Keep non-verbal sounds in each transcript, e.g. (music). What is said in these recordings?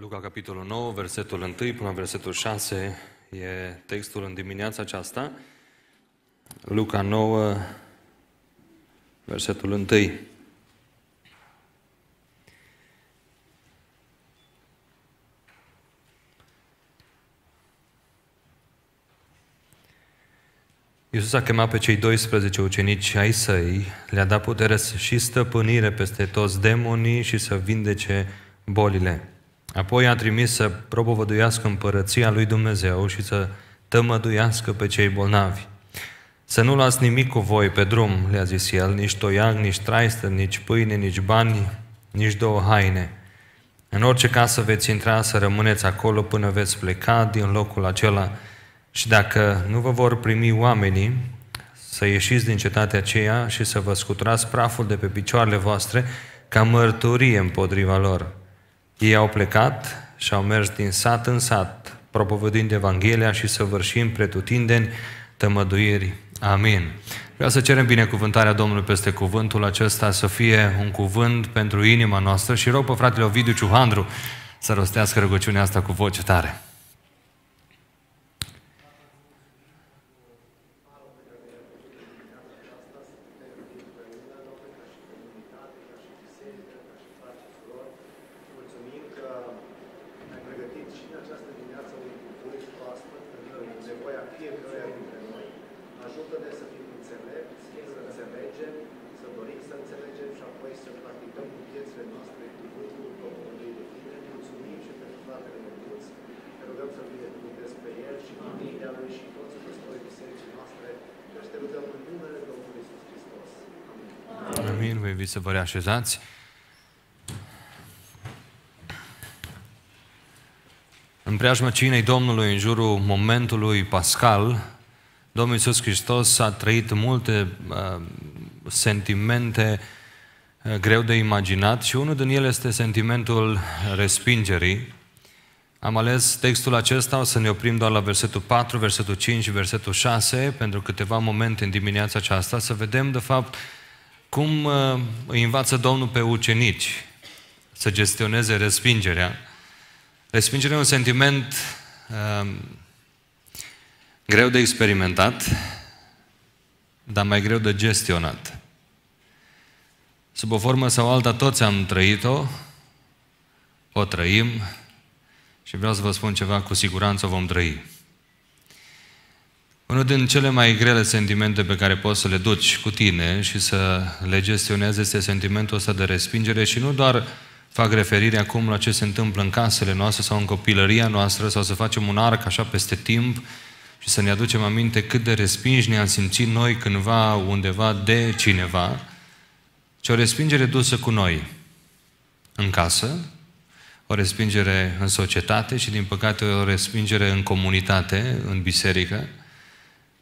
Luca, capitolul 9, versetul 1 până la versetul 6 e textul în dimineața aceasta. Luca 9, versetul 1. Iisus a chemat pe cei 12 ucenici ai săi, le-a dat putere și stăpânire peste toți demonii și să vindece bolile. Apoi a trimis să propovăduiască împărăția lui Dumnezeu și să tămăduiască pe cei bolnavi. Să nu las nimic cu voi pe drum, le-a zis el, nici toiag, nici traistă, nici pâine, nici bani, nici două haine. În orice casă veți intra să rămâneți acolo până veți pleca din locul acela și dacă nu vă vor primi oamenii, să ieșiți din cetatea aceea și să vă scuturați praful de pe picioarele voastre ca mărturie împotriva lor. Ei au plecat și au mers din sat în sat, propovădind Evanghelia și săvârșind pretutindeni tămăduiri. Amin. Vreau să cerem binecuvântarea Domnului peste cuvântul acesta, să fie un cuvânt pentru inima noastră și rog pe fratele Ovidiu Ciuhandru să rostească rugăciunea asta cu voce tare. invit să vă reașezați. În preajma cinei Domnului, în jurul momentului pascal, Domnul Iisus Hristos a trăit multe uh, sentimente uh, greu de imaginat și unul din ele este sentimentul respingerii. Am ales textul acesta, o să ne oprim doar la versetul 4, versetul 5 și versetul 6 pentru câteva momente în dimineața aceasta, să vedem de fapt uh, cum uh, îi învață Domnul pe ucenici să gestioneze respingerea? Respingerea e un sentiment uh, greu de experimentat, dar mai greu de gestionat. Sub o formă sau alta, toți am trăit-o, o trăim și vreau să vă spun ceva, cu siguranță o vom trăi. Unul din cele mai grele sentimente pe care poți să le duci cu tine și să le gestionezi este sentimentul ăsta de respingere și nu doar fac referire acum la ce se întâmplă în casele noastre sau în copilăria noastră sau să facem un arc așa peste timp și să ne aducem aminte cât de respingi ne-am simțit noi cândva, undeva, de cineva, ci o respingere dusă cu noi în casă, o respingere în societate și, din păcate, o respingere în comunitate, în biserică,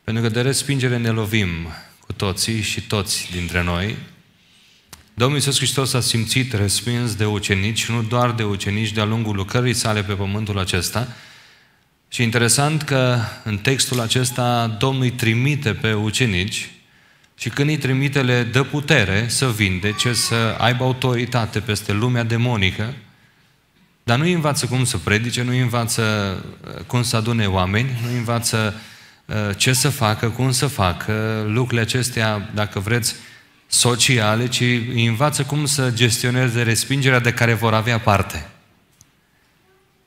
pentru că de respingere ne lovim cu toții și toți dintre noi. Domnul Iisus Hristos a simțit respins de ucenici, nu doar de ucenici, de-a lungul lucrării sale pe pământul acesta. Și interesant că în textul acesta Domnul îi trimite pe ucenici și când îi trimite le dă putere să vindece, să aibă autoritate peste lumea demonică, dar nu îi învață cum să predice, nu îi învață uh, cum să adune oameni, nu îi învață uh, Eh, ce să facă, cum să facă, lucrurile acestea, dacă vreți, sociale, ci îi învață cum să gestioneze respingerea de care vor avea parte.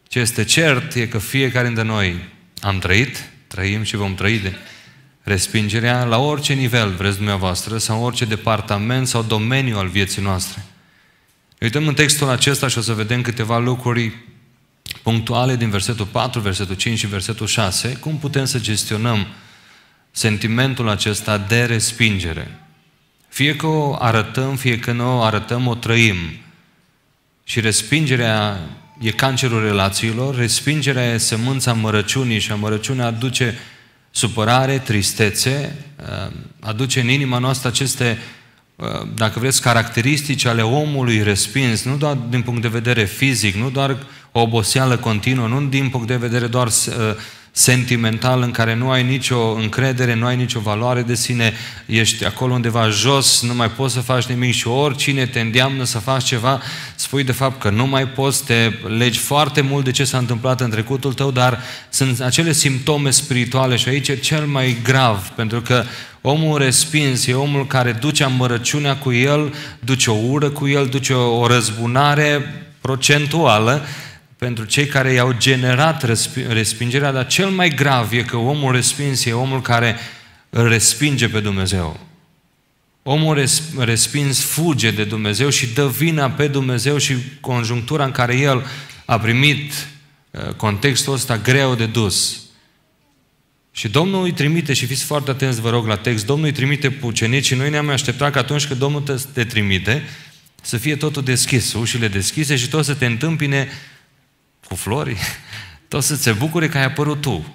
Ce este cert e că fiecare dintre noi am trăit, trăim și vom trăi de respingerea la orice nivel vreți dumneavoastră sau orice departament sau domeniu al vieții noastre. Uităm în textul acesta și o să vedem câteva lucruri punctuale din versetul 4, versetul 5 și versetul 6, cum putem să gestionăm sentimentul acesta de respingere. Fie că o arătăm, fie că nu o arătăm, o trăim. Și respingerea e cancerul relațiilor, respingerea e sămânța mărăciunii și a mărăciunea aduce supărare, tristețe, uh, aduce în inima noastră aceste Ă, dacă vreți, caracteristici ale omului respins, nu doar din punct de vedere fizic, nu doar o oboseală continuă, nu din punct de vedere doar ă, sentimental în care nu ai nicio încredere, nu ai nicio valoare de sine, ești acolo undeva jos, nu mai poți să faci nimic și oricine te îndeamnă să faci ceva, spui de fapt că nu mai poți, te legi foarte mult de ce s-a întâmplat în trecutul tău, dar sunt acele simptome spirituale și aici e cel mai grav, pentru că Omul respins e omul care duce amărăciunea cu el, duce o ură cu el, duce o răzbunare procentuală pentru cei care i-au generat respingerea, dar cel mai grav e că omul respins e omul care îl respinge pe Dumnezeu. Omul respins fuge de Dumnezeu și dă vina pe Dumnezeu și conjunctura în care el a primit uh, contextul ăsta greu de dus. Și Domnul îi trimite, și fiți foarte atenți, vă rog, la text, Domnul îi trimite pucenici și noi ne-am așteptat că atunci când Domnul te trimite, să fie totul deschis, ușile deschise și tot să te întâmpine cu flori, (laughs) tot să se bucure că ai apărut tu.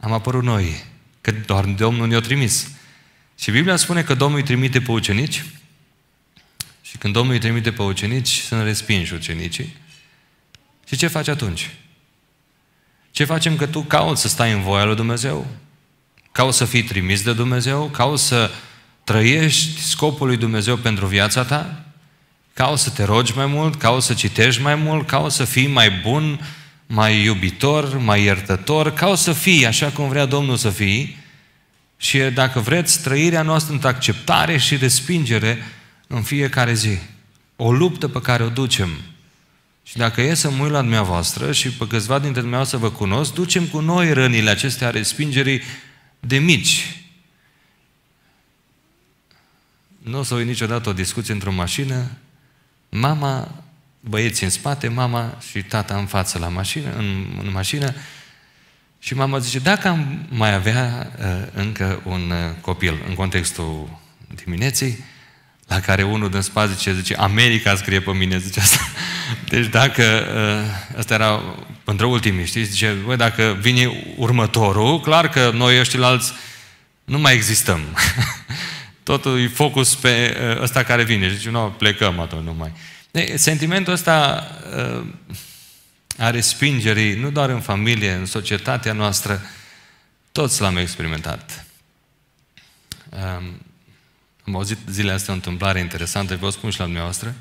Am apărut noi, că doar Domnul ne-a trimis. Și Biblia spune că Domnul îi trimite pe ucenici și când Domnul îi trimite pe ucenici, sunt respinși ucenicii. Și ce faci atunci? Ce facem că tu cauți să stai în voia lui Dumnezeu? Cauți să fii trimis de Dumnezeu? Cauți să trăiești scopul lui Dumnezeu pentru viața ta? o să te rogi mai mult, o să citești mai mult, o să fii mai bun, mai iubitor, mai iertător, o să fii așa cum vrea Domnul să fii și dacă vreți, trăirea noastră într acceptare și respingere în fiecare zi. O luptă pe care o ducem. Și dacă e să mă uit la dumneavoastră și pe câțiva dintre dumneavoastră vă cunosc, ducem cu noi rănile acestea respingerii de mici. Nu o să uit niciodată o discuție într-o mașină Mama, băieții în spate, mama și tata în față la mașină, în, în mașină. Și mama zice, dacă am mai avea uh, încă un uh, copil, în contextul dimineții, la care unul din spate zice, zice, America scrie pe mine, zice asta. (laughs) Deci dacă, ăsta uh, era între ultimii, știi, zice, bă, dacă vine următorul, clar că noi ăștia alți nu mai existăm. (laughs) totul e focus pe uh, ăsta care vine. Zice, deci, nu, plecăm atunci numai. De, sentimentul ăsta uh, a respingerii, nu doar în familie, în societatea noastră, toți l-am experimentat. Um, am auzit zilele astea o întâmplare interesantă, vă spun și la dumneavoastră.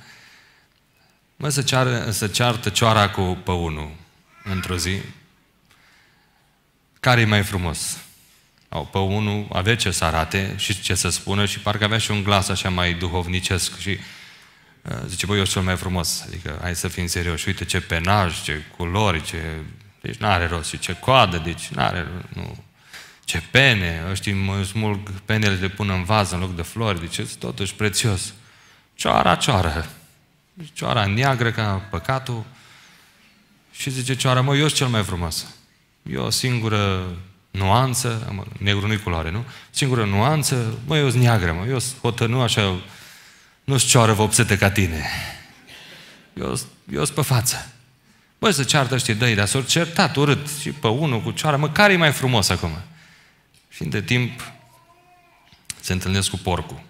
Mă, să, ceară, să ceartă cioara cu păunul într-o zi. Care e mai frumos? Pe unul avea ce să arate și ce să spună și parcă avea și un glas așa mai duhovnicesc și uh, zice, băi, eu sunt cel mai frumos, adică hai să fim serioși, uite ce penaj, ce culori, ce... Deci n-are rost, ce coadă, deci n-are... Nu. Ce pene, ăștia mă smulg penele de pun în vază în loc de flori, deci este totuși prețios. Cioara, cioară. Cioara neagră ca păcatul. Și zice cioara, mă, eu sunt cel mai frumos. Eu singură nuanță, negru nu-i culoare, nu? Singură nuanță, mă, eu sunt neagră, mă, eu sunt nu așa, nu sunt cioară vopsete ca tine. Eu, eu sunt pe față. Băi, să ceartă ăștia dăi, dar s-au certat urât și pe unul cu cioară, mă, care e mai frumos acum? Și între timp se întâlnesc cu porcul.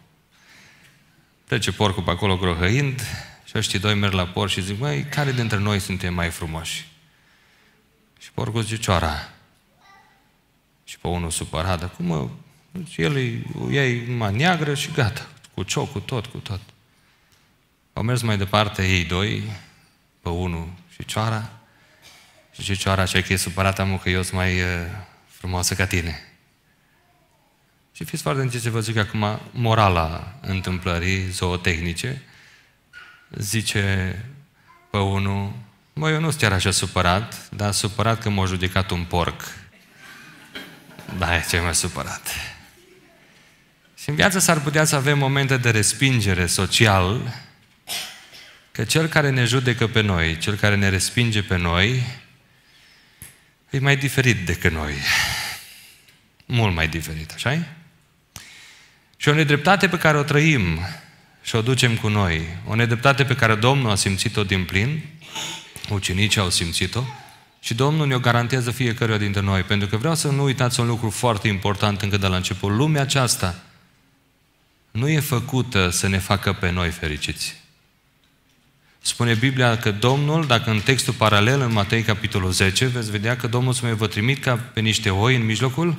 Trece porcul pe acolo grohăind și ăștia doi merg la porc și zic, măi, care dintre noi suntem mai frumoși? Și porcul zice, cioara. Și pe unul supărat, dar cum el e, o iei numai neagră și gata, cu cioc, cu tot, cu tot. Au mers mai departe ei doi, pe unul și cioara, și ce cioara așa că e supărat, amu că eu sunt mai uh, frumoasă ca tine. Și fiți foarte atenți ce vă zic acum, morala întâmplării zootehnice, zice pe unul, mă, eu nu sunt chiar așa supărat, dar supărat că m-a judecat un porc. Da, e ce mai supărat. Și în viață s-ar putea să avem momente de respingere social, că cel care ne judecă pe noi, cel care ne respinge pe noi, e mai diferit decât noi. Mult mai diferit, așa -i? Și o nedreptate pe care o trăim și o ducem cu noi, o nedreptate pe care Domnul a simțit-o din plin, ucenicii au simțit-o, și Domnul ne-o garantează fiecare dintre noi, pentru că vreau să nu uitați un lucru foarte important încă de la început. Lumea aceasta nu e făcută să ne facă pe noi fericiți. Spune Biblia că Domnul, dacă în textul paralel în Matei capitolul 10, veți vedea că Domnul spune, vă trimit ca pe niște oi în mijlocul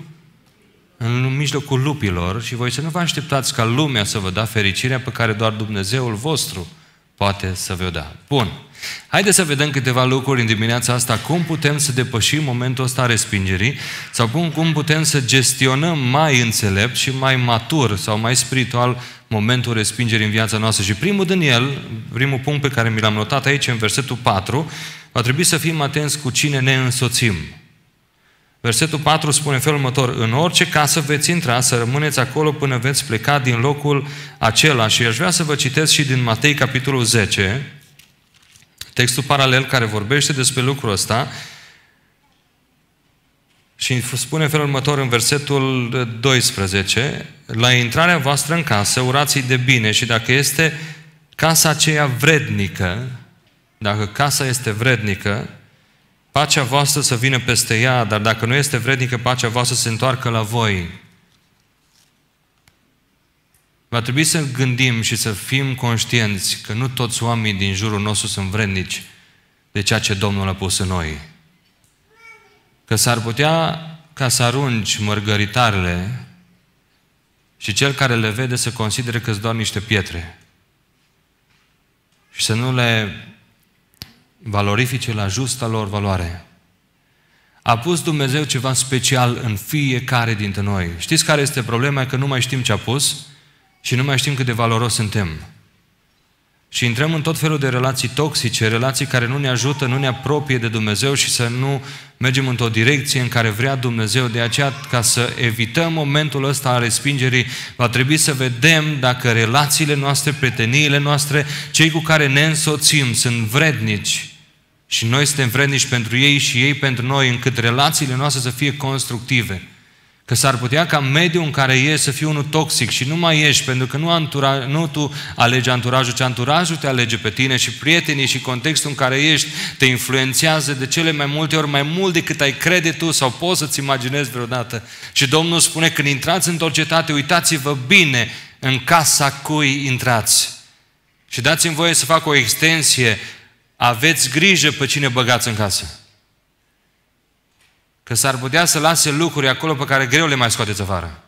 în mijlocul lupilor și voi să nu vă așteptați ca lumea să vă da fericirea pe care doar Dumnezeul vostru poate să vă o da. Bun. Haideți să vedem câteva lucruri în dimineața asta, cum putem să depășim momentul ăsta respingerii sau cum, cum putem să gestionăm mai înțelept și mai matur sau mai spiritual momentul respingerii în viața noastră. Și primul din el, primul punct pe care mi l-am notat aici, în versetul 4, va trebui să fim atenți cu cine ne însoțim. Versetul 4 spune în felul următor, în orice casă veți intra, să rămâneți acolo până veți pleca din locul acela. Și aș vrea să vă citesc și din Matei, capitolul 10, Textul paralel care vorbește despre lucrul ăsta și spune felul următor în versetul 12, la intrarea voastră în casă urați de bine și dacă este casa aceea vrednică, dacă casa este vrednică, pacea voastră să vină peste ea, dar dacă nu este vrednică, pacea voastră să se întoarcă la voi. Va trebui să gândim și să fim conștienți că nu toți oamenii din jurul nostru sunt vrednici de ceea ce Domnul a pus în noi. Că s-ar putea ca să arunci mărgăritarele și cel care le vede să considere că sunt doar niște pietre și să nu le valorifice la justa lor valoare. A pus Dumnezeu ceva special în fiecare dintre noi. Știți care este problema? Că nu mai știm ce a pus și nu mai știm cât de valoros suntem. Și intrăm în tot felul de relații toxice, relații care nu ne ajută, nu ne apropie de Dumnezeu și să nu mergem într-o direcție în care vrea Dumnezeu. De aceea, ca să evităm momentul ăsta al respingerii, va trebui să vedem dacă relațiile noastre, prieteniile noastre, cei cu care ne însoțim, sunt vrednici și noi suntem vrednici pentru ei și ei pentru noi, încât relațiile noastre să fie constructive. Că s-ar putea ca mediul în care ești să fie unul toxic și nu mai ești, pentru că nu, antura, nu tu alegi anturajul, ci anturajul te alege pe tine și prietenii și contextul în care ești te influențează de cele mai multe ori, mai mult decât ai crede tu sau poți să-ți imaginezi vreodată. Și Domnul spune, când intrați într-o cetate, uitați-vă bine în casa cui intrați. Și dați-mi voie să fac o extensie, aveți grijă pe cine băgați în casă că s-ar putea să lase lucruri acolo pe care greu le mai scoateți afară.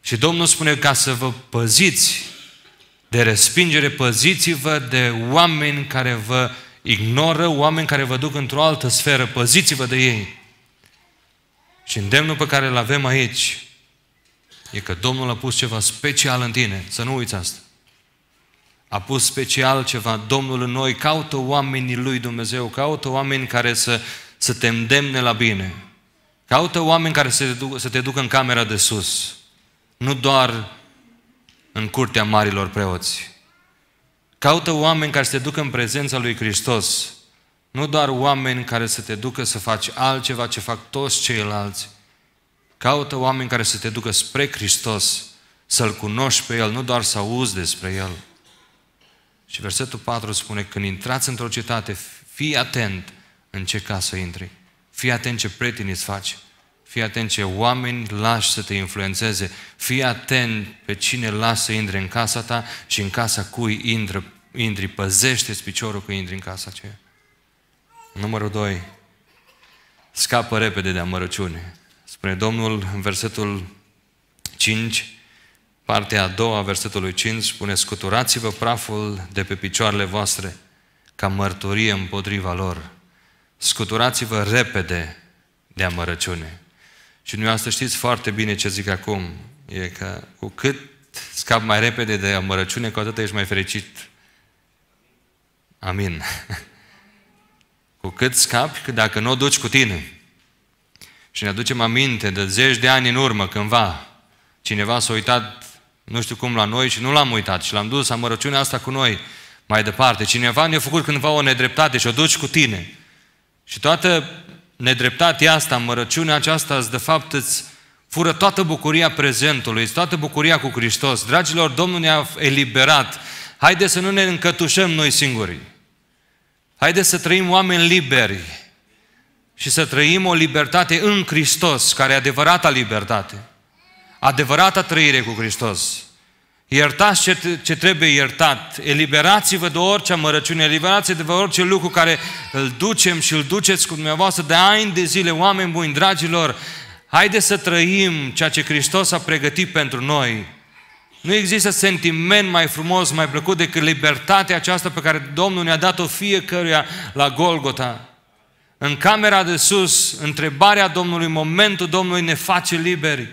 Și Domnul spune ca să vă păziți de respingere, păziți-vă de oameni care vă ignoră, oameni care vă duc într-o altă sferă, păziți-vă de ei. Și îndemnul pe care îl avem aici e că Domnul a pus ceva special în tine, să nu uiți asta. A pus special ceva Domnul în noi, caută oamenii lui Dumnezeu, caută oameni care să să te îndemne la bine. Caută oameni care să te, ducă, să te ducă în camera de sus, nu doar în curtea marilor preoți. Caută oameni care să te ducă în prezența lui Hristos, nu doar oameni care să te ducă să faci altceva ce fac toți ceilalți. Caută oameni care să te ducă spre Hristos, să-L cunoști pe El, nu doar să auzi despre El. Și versetul 4 spune, când intrați într-o cetate, fii atent în ce casă intri. Fii atent ce prieteni îți faci. Fii atent ce oameni lași să te influențeze. Fii atent pe cine lași să intre în casa ta și în casa cui intră, intri. Păzește-ți piciorul cu intri în casa aceea. Numărul 2. Scapă repede de amărăciune. Spune Domnul în versetul 5, partea a doua, versetului 5, spune Scuturați-vă praful de pe picioarele voastre ca mărturie împotriva lor Scuturați-vă repede de amărăciune. Și noi asta știți foarte bine ce zic acum. E că cu cât scap mai repede de amărăciune, cu atât ești mai fericit. Amin. (laughs) Cu cât scapi, dacă nu o duci cu tine. Și ne aducem aminte de zeci de ani în urmă, cândva, cineva s-a uitat, nu știu cum, la noi și nu l-am uitat și l-am dus amărăciunea asta cu noi mai departe. Cineva ne-a făcut cândva o nedreptate și o duci cu tine. Și toată nedreptatea asta, mărăciunea aceasta, de fapt îți fură toată bucuria prezentului, toată bucuria cu Hristos. Dragilor, Domnul ne-a eliberat. Haideți să nu ne încătușăm noi singuri. Haideți să trăim oameni liberi și să trăim o libertate în Hristos, care e adevărata libertate, adevărata trăire cu Hristos. Iertați ce, ce trebuie iertat. Eliberați-vă de orice amărăciune, eliberați-vă de orice lucru care îl ducem și îl duceți cu dumneavoastră de ani de zile, oameni buni, dragilor. Haideți să trăim ceea ce Hristos a pregătit pentru noi. Nu există sentiment mai frumos, mai plăcut decât libertatea aceasta pe care Domnul ne-a dat-o fiecăruia la Golgota. În camera de sus, întrebarea Domnului, momentul Domnului ne face liberi.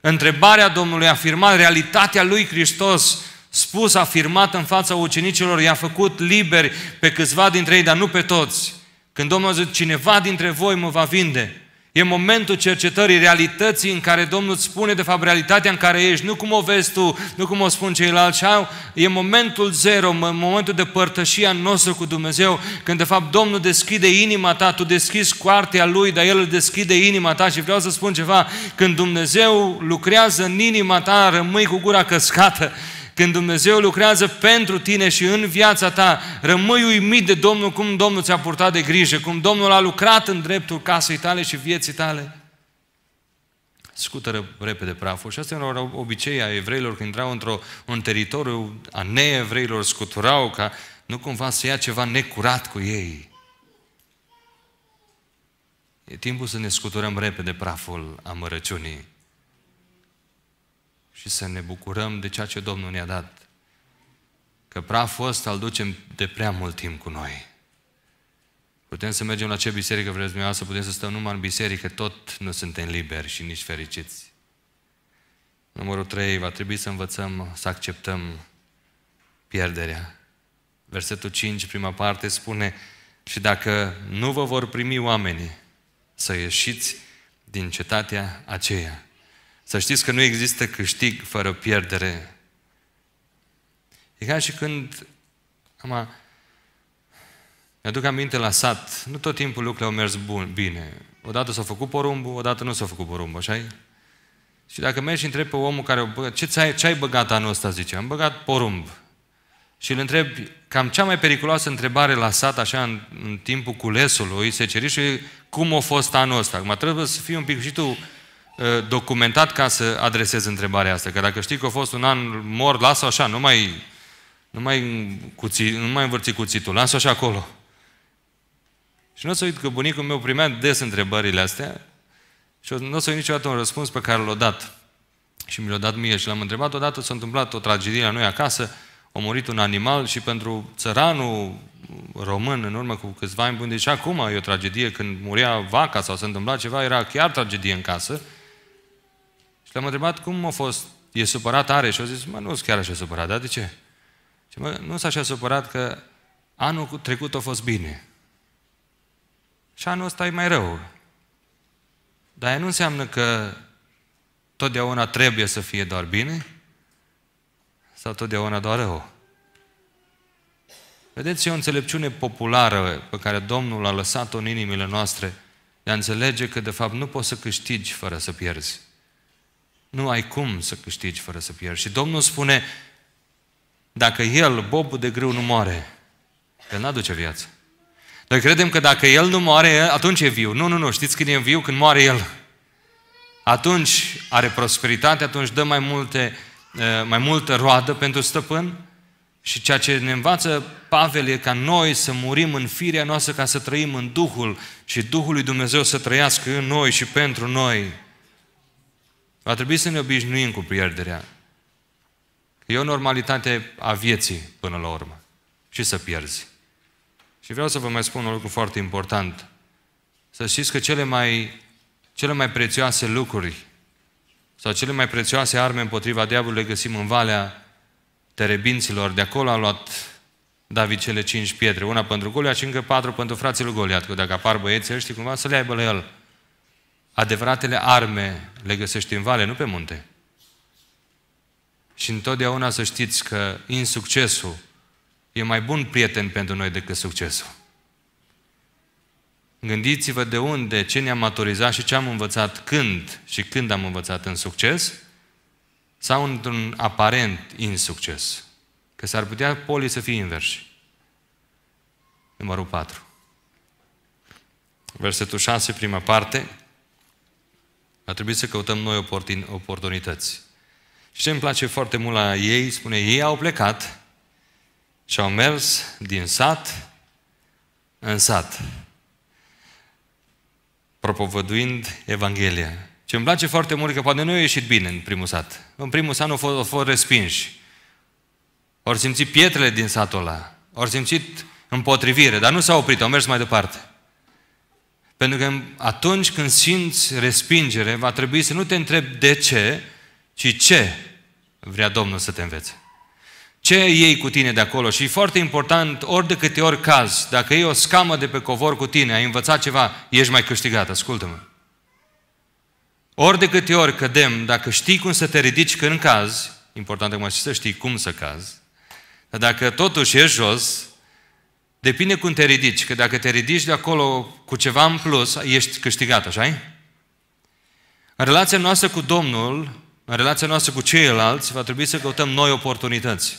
Întrebarea Domnului afirmat, realitatea lui Hristos spus, afirmat în fața ucenicilor, i-a făcut liberi pe câțiva dintre ei, dar nu pe toți. Când Domnul a zis, cineva dintre voi mă va vinde, E momentul cercetării realității în care Domnul îți spune, de fapt, realitatea în care ești, nu cum o vezi tu, nu cum o spun ceilalți. E momentul zero, momentul de părtășia noastră cu Dumnezeu, când, de fapt, Domnul deschide inima ta, tu deschizi coartea Lui, dar El deschide inima ta și vreau să spun ceva, când Dumnezeu lucrează în inima ta, rămâi cu gura căscată. Când Dumnezeu lucrează pentru tine și în viața ta, rămâi uimit de Domnul cum Domnul ți-a purtat de grijă, cum Domnul a lucrat în dreptul casei tale și vieții tale. Scută repede praful. Și asta era obicei a evreilor când intrau într-un în teritoriu a neevreilor, scuturau ca nu cumva să ia ceva necurat cu ei. E timpul să ne scuturăm repede praful amărăciunii și să ne bucurăm de ceea ce Domnul ne-a dat. Că praful ăsta îl ducem de prea mult timp cu noi. Putem să mergem la ce biserică vreți dumneavoastră, putem să stăm numai în biserică, tot nu suntem liberi și nici fericiți. Numărul 3, va trebui să învățăm să acceptăm pierderea. Versetul 5, prima parte, spune Și dacă nu vă vor primi oamenii, să ieșiți din cetatea aceea. Să știți că nu există câștig fără pierdere. E ca și când am mi-aduc aminte la sat, nu tot timpul lucrurile au mers bun, bine. Odată s-a făcut porumbul, odată nu s-a făcut porumbul, așa -i? Și dacă mergi și întrebi pe omul care o băgat, ce, ai ce ai băgat anul ăsta, zice, am băgat porumb. Și îl întreb cam cea mai periculoasă întrebare la sat, așa, în, în timpul culesului, secerișului, cum a fost anul ăsta? Acum trebuie să fii un pic și tu Uh, documentat ca să adresez întrebarea asta. Că dacă știi că a fost un an mor, lasă așa, nu mai, nu mai, cuți, nu mai învârți cuțitul, lasă așa acolo. Și nu o să uit că bunicul meu primea des întrebările astea și nu o să uit niciodată un răspuns pe care l-a dat. Și mi l-a dat mie și l-am întrebat. Odată s-a întâmplat o tragedie la noi acasă, a murit un animal și pentru țăranul român în urmă cu câțiva ani buni, deci acum e o tragedie, când murea vaca sau s-a întâmplat ceva, era chiar tragedie în casă, și am întrebat cum a fost, e supărat are? Și a zis, mă, nu chiar așa supărat, dar de ce? Și mă, nu s-a așa supărat că anul trecut a fost bine. Și anul ăsta e mai rău. Dar aia nu înseamnă că totdeauna trebuie să fie doar bine sau totdeauna doar rău. Vedeți, e o înțelepciune populară pe care Domnul a lăsat-o în inimile noastre de a înțelege că, de fapt, nu poți să câștigi fără să pierzi. Nu ai cum să câștigi fără să pierzi. Și Domnul spune, dacă el, bobul de grâu, nu moare, el nu aduce viață. Noi credem că dacă el nu moare, atunci e viu. Nu, nu, nu, știți când e viu? Când moare el. Atunci are prosperitate, atunci dă mai, multe, eh, mai multă roadă pentru stăpân. Și ceea ce ne învață Pavel e ca noi să murim în firea noastră ca să trăim în Duhul și Duhul lui Dumnezeu să trăiască în noi și pentru noi. Va trebui să ne obișnuim cu pierderea. E o normalitate a vieții până la urmă. Și să pierzi. Și vreau să vă mai spun un lucru foarte important. Să știți că cele mai, cele mai prețioase lucruri sau cele mai prețioase arme împotriva diavolului le găsim în Valea Terebinților. De acolo a luat David cele cinci pietre. Una pentru Goliat și încă patru pentru frații lui Goliat. Că dacă apar băieții ăștia, cumva să le aibă la el. Adevăratele arme le găsești în vale, nu pe munte. Și întotdeauna să știți că insuccesul e mai bun prieten pentru noi decât succesul. Gândiți-vă de unde, ce ne-am maturizat și ce am învățat când și când am învățat în succes sau într-un aparent insucces. Că s-ar putea polii să fie inversi. Numărul 4. Versetul 6, prima parte. A trebuit să căutăm noi oportunități. Și ce îmi place foarte mult la ei, spune, ei au plecat și au mers din sat în sat, propovăduind Evanghelia. Ce îmi place foarte mult că poate nu a ieșit bine în primul sat. În primul sat nu au fost, fost respinși. Ori simțit pietrele din satul ăla, ori simțit împotrivire, dar nu s-au oprit, au mers mai departe. Pentru că atunci când simți respingere, va trebui să nu te întrebi de ce, ci ce vrea Domnul să te învețe. Ce iei cu tine de acolo? Și e foarte important, ori de câte ori caz, dacă e o scamă de pe covor cu tine, ai învățat ceva, ești mai câștigat, ascultă-mă. Ori de câte ori cădem, dacă știi cum să te ridici când cazi, important acum și să știi cum să cazi, dar dacă totuși ești jos, Depinde cum te ridici, că dacă te ridici de acolo cu ceva în plus, ești câștigat, așa -i? În relația noastră cu Domnul, în relația noastră cu ceilalți, va trebui să căutăm noi oportunități.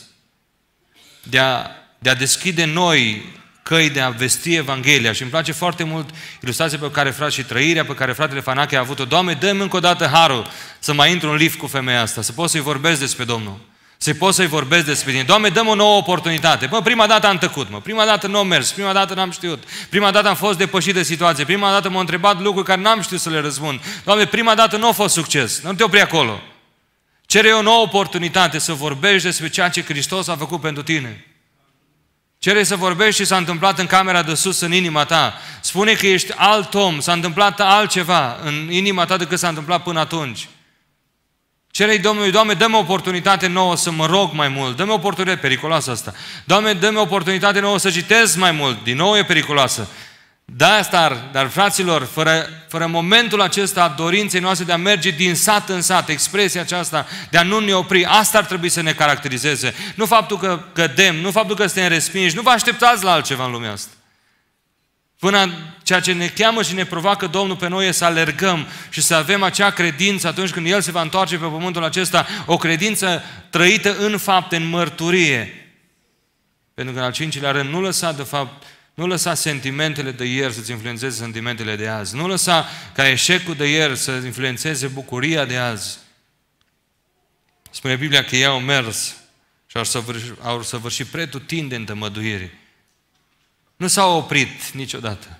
De a, de a deschide noi căi de a vesti Evanghelia. Și îmi place foarte mult ilustrația pe care frate și trăirea pe care fratele Fanache a avut-o. Doamne, dă-mi încă o dată harul să mai intru în lift cu femeia asta, să pot să-i vorbesc despre Domnul. Se pot să-i vorbesc despre tine. Doamne, dăm o nouă oportunitate. Bă, prima dată am tăcut, mă. Prima dată nu am mers, prima dată n-am știut. Prima dată am fost depășit de situație. Prima dată m-au întrebat lucruri care n-am știut să le răspund. Doamne, prima dată nu a fost succes. Nu te opri acolo. Cere o nouă oportunitate să vorbești despre ceea ce Hristos a făcut pentru tine. Cere să vorbești ce s-a întâmplat în camera de sus, în inima ta. Spune că ești alt om, s-a întâmplat altceva în inima ta decât s-a întâmplat până atunci. Cerei Domnului, Doamne, dă-mi oportunitate nouă să mă rog mai mult. Dă-mi oportunitate periculoasă asta. Doamne, dă-mi oportunitate nouă să citesc mai mult. Din nou e periculoasă. Da, dar, dar fraților, fără, fără momentul acesta a dorinței noastre de a merge din sat în sat, expresia aceasta de a nu ne opri, asta ar trebui să ne caracterizeze. Nu faptul că cădem, nu faptul că suntem respinși, nu vă așteptați la altceva în lumea asta. Până ceea ce ne cheamă și ne provoacă Domnul pe noi e să alergăm și să avem acea credință atunci când El se va întoarce pe pământul acesta, o credință trăită în fapte, în mărturie. Pentru că în al cincilea rând, nu lăsa de fapt nu lăsa sentimentele de ieri să-ți influențeze sentimentele de azi. Nu lăsa ca eșecul de ieri să influențeze bucuria de azi. Spune Biblia că ei au mers și au săvârșit, au săvârșit pretutindeni de nu s-a oprit niciodată.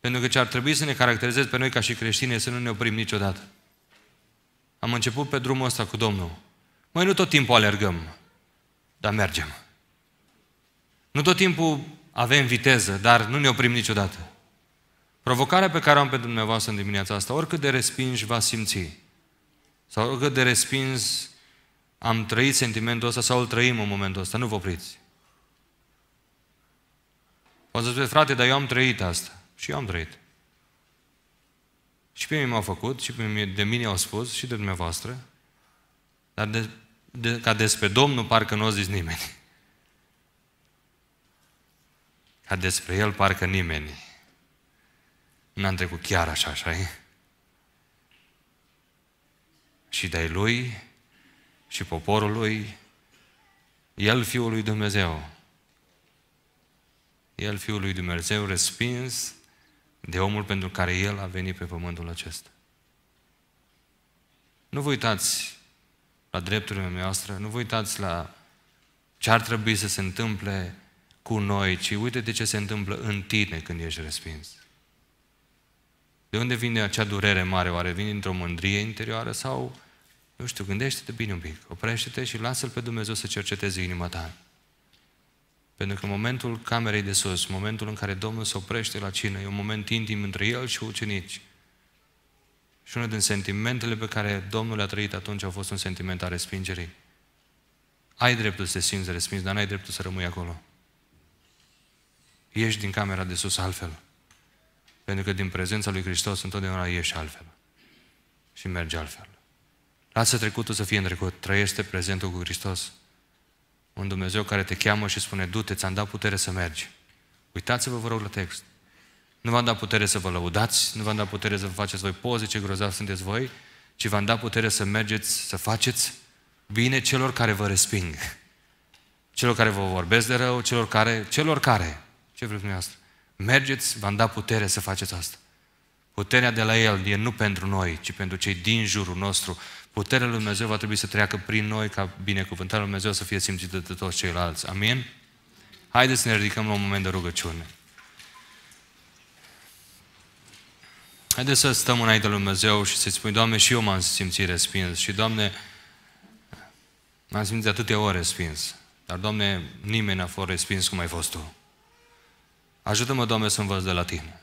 Pentru că ce ar trebui să ne caracterizeze pe noi ca și creștini să nu ne oprim niciodată. Am început pe drumul ăsta cu Domnul. Mai nu tot timpul alergăm, dar mergem. Nu tot timpul avem viteză, dar nu ne oprim niciodată. Provocarea pe care o am pentru dumneavoastră în dimineața asta, oricât de respins va simți, sau oricât de respins am trăit sentimentul ăsta sau îl trăim în momentul ăsta, nu vă opriți. O să spui, frate, dar eu am trăit asta. Și eu am trăit. Și pe mine m-au făcut, și pe mine, de mine au spus, și de dumneavoastră. Dar de, de, ca despre Domnul parcă nu a zis nimeni. Ca despre El parcă nimeni. Nu am trecut chiar așa, așa e? Și de lui și poporul lui, El Fiul lui Dumnezeu, el, Fiul lui Dumnezeu, respins de omul pentru care El a venit pe pământul acesta. Nu vă uitați la drepturile noastre, nu vă uitați la ce ar trebui să se întâmple cu noi, ci uite de ce se întâmplă în tine când ești respins. De unde vine acea durere mare? Oare vine dintr-o mândrie interioară sau, nu știu, gândește-te bine un pic, oprește-te și lasă-L pe Dumnezeu să cerceteze inima ta. Pentru că momentul camerei de sus, momentul în care Domnul se oprește la cină, e un moment intim între el și ucenici. Și unul din sentimentele pe care Domnul le-a trăit atunci a fost un sentiment al respingerii. Ai dreptul să te simți respins, dar n-ai dreptul să rămâi acolo. Ieși din camera de sus altfel. Pentru că din prezența lui Hristos întotdeauna ieși altfel. Și mergi altfel. Lasă trecutul să fie în trecut. Trăiește prezentul cu Hristos un Dumnezeu care te cheamă și spune, du-te, ți-am dat putere să mergi. Uitați-vă, vă rog, la text. Nu v-am dat putere să vă lăudați, nu v-am dat putere să vă faceți voi poze, ce grozav sunteți voi, ci v-am dat putere să mergeți, să faceți bine celor care vă resping. Celor care vă vorbesc de rău, celor care, celor care, ce vreți dumneavoastră? Mergeți, v-am dat putere să faceți asta. Puterea de la El e nu pentru noi, ci pentru cei din jurul nostru, Puterea lui Dumnezeu va trebui să treacă prin noi ca binecuvântarea lui Dumnezeu să fie simțită de toți ceilalți. Amin? Haideți să ne ridicăm la un moment de rugăciune. Haideți să stăm înainte lui Dumnezeu și să-i spui, Doamne, și eu m-am simțit respins și, Doamne, m-am simțit de atâtea ori respins. Dar, Doamne, nimeni n-a fost respins cum ai fost Tu. Ajută-mă, Doamne, să învăț de la Tine.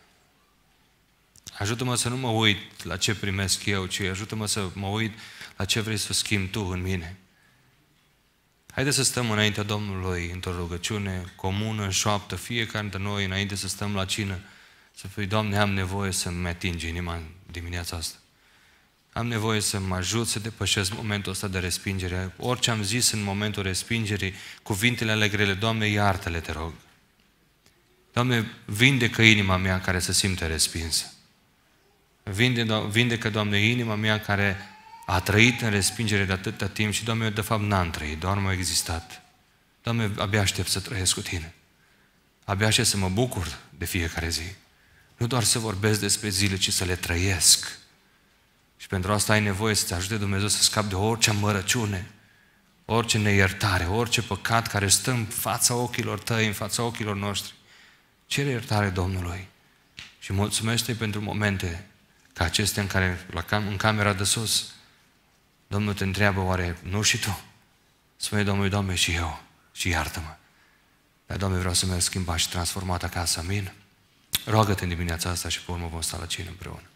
Ajută-mă să nu mă uit la ce primesc eu, ci ajută-mă să mă uit la ce vrei să schimbi tu în mine. Haideți să stăm înaintea Domnului într-o rugăciune comună, în șoaptă, fiecare dintre noi, înainte să stăm la cină, să fii, Doamne, am nevoie să-mi atingi inima în dimineața asta. Am nevoie să mă ajut să depășesc momentul ăsta de respingere. Orice am zis în momentul respingerii, cuvintele ale grele, Doamne, iartă-le, te rog. Doamne, vindecă inima mea care se simte respinsă. Vindecă, Doamne, inima mea care a trăit în respingere de atâta timp și, Doamne, eu de fapt n-am trăit, doar m-a existat. Doamne, abia aștept să trăiesc cu Tine. Abia aștept să mă bucur de fiecare zi. Nu doar să vorbesc despre zile, ci să le trăiesc. Și pentru asta ai nevoie să te ajute Dumnezeu să scapi de orice amărăciune, orice neiertare, orice păcat care stă în fața ochilor tăi, în fața ochilor noștri. Cere iertare Domnului și mulțumește pentru momente ca acestea în care, la cam, în camera de sus, Domnul te întreabă, oare nu și tu? Spune Domnului, Doamne, și eu, și iartă-mă. Dar, Doamne, vreau să mă schimba și transformat acasă, amin? Roagă-te în dimineața asta și pe urmă vom sta la cine împreună.